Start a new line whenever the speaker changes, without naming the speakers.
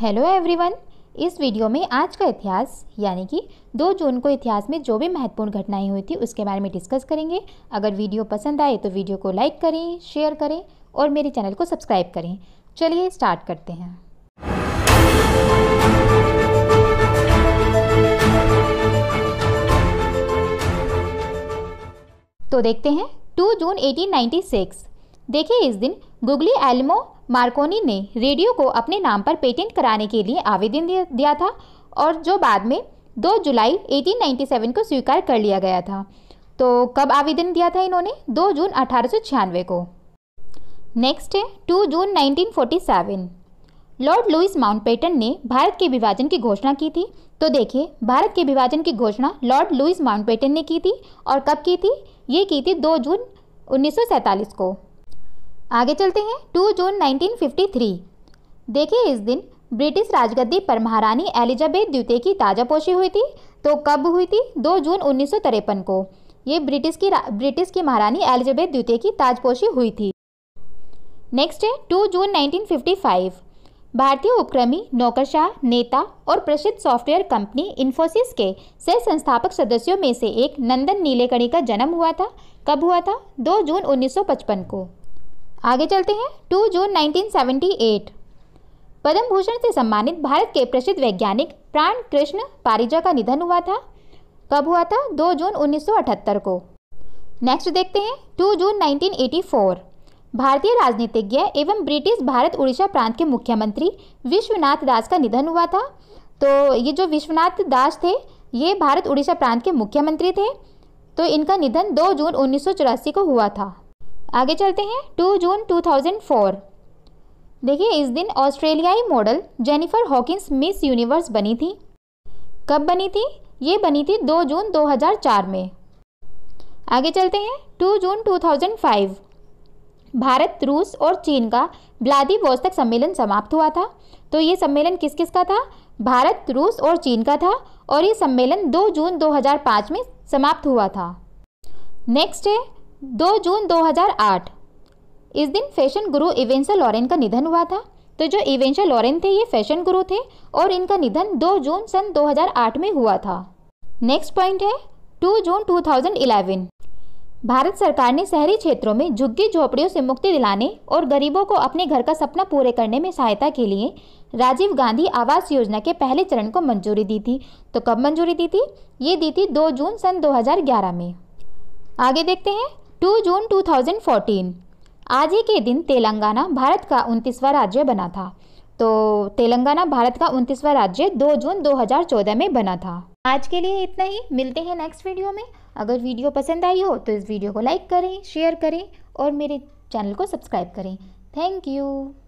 hello everyone इस video में आज का इतिहास यानी कि 2 जून को इतिहास में जो भी महत्वपूर्ण घटनाएं हुई थी उसके बारे में डिस्कस करेंगे अगर वीडियो पसंद आए तो वीडियो को लाइक करें शेयर करें और मेरे चैनल को सब्सक्राइब करें चलिए स्टार्ट करते हैं तो देखते हैं 2 जून 1896 देखिए इस दिन गुगली एल्मो मार्कोनी ने रेडियो को अपने नाम पर पेटेंट कराने के लिए आवेदन दिया था और जो बाद में 2 जुलाई 1897 को स्वीकार कर लिया गया था तो कब आवेदन दिया था इन्होंने 2 जून अठारह को नेक्स्ट है 2 जून 1947 लॉर्ड लुइस माउंटबेटन ने भारत के विभाजन की घोषणा की थी तो देखिए भारत के विभाजन की घोषणा लॉर्ड लुइस माउंटबेटन ने की थी और कब की थी ये की थी 2 जून 1947 को आगे चलते हैं 2 जून 1953 देखिए इस दिन ब्रिटिश राजगद्दी पर महारानी एलिजाबेथ द्वितीय की ताजापोशी हुई थी तो कब हुई थी 2 जून उन्नीस को ये ब्रिटिश की ब्रिटिश की महारानी एलिजाबेथ द्वितीय की ताजपोशी हुई थी नेक्स्ट है 2 जून 1955 भारतीय उपक्रमी नौकरशाह नेता और प्रसिद्ध सॉफ्टवेयर कंपनी इन्फोसिस के सह संस्थापक सदस्यों में से एक नंदन नीलेकणी का जन्म हुआ था कब हुआ था दो जून उन्नीस को आगे चलते हैं टू जून 1978 पद्म भूषण से सम्मानित भारत के प्रसिद्ध वैज्ञानिक प्राण कृष्ण पारिजा का निधन हुआ था कब हुआ था 2 जून 1978 को नेक्स्ट देखते हैं 2 जून 1984 भारतीय राजनीतिज्ञ एवं ब्रिटिश भारत उड़ीसा प्रांत के मुख्यमंत्री विश्वनाथ दास का निधन हुआ था तो ये जो विश्वनाथ दास थे ये भारत उड़ीसा प्रांत के मुख्यमंत्री थे तो इनका निधन 2 जून उन्नीस को हुआ था आगे चलते हैं 2 जून 2004 देखिए इस दिन ऑस्ट्रेलियाई model Jennifer Hawkins Miss Universe बनी थी कब बनी थी ये बनी थी 2 जून 2004 में आगे चलते हैं 2 जून 2005 भारत रूस और चीन का व्लादिवोस्तक सम्मेलन समाप्त हुआ था तो ये सम्मेलन किस किस का था भारत रूस और चीन का था और ये सम्मेलन 2 जून 2005 में समाप्त हुआ था नेक्स्ट है दो जून 2008 इस दिन फैशन गुरु इवेंसा लॉरेन का निधन हुआ था तो जो इवेंसा लॉरेन थे ये फैशन गुरु थे और इनका निधन 2 जून सन 2008 में हुआ था नेक्स्ट पॉइंट है 2 जून 2011 भारत सरकार ने शहरी क्षेत्रों में झुग्गी झोपड़ियों से मुक्ति दिलाने और गरीबों को अपने घर का सपना पूरे करने में सहायता के लिए राजीव गांधी आवास योजना के पहले चरण को मंजूरी दी थी तो कब मंजूरी दी थी ये दी थी दो जून सन दो में आगे देखते हैं 2 जून 2014 आज ही के दिन तेलंगाना भारत का उनतीसवां राज्य बना था तो तेलंगाना भारत का उनतीसवां राज्य 2 जून 2014 में बना था आज के लिए इतना ही मिलते हैं नेक्स्ट वीडियो में अगर वीडियो पसंद आई हो तो इस वीडियो को लाइक करें शेयर करें और मेरे चैनल को सब्सक्राइब करें थैंक यू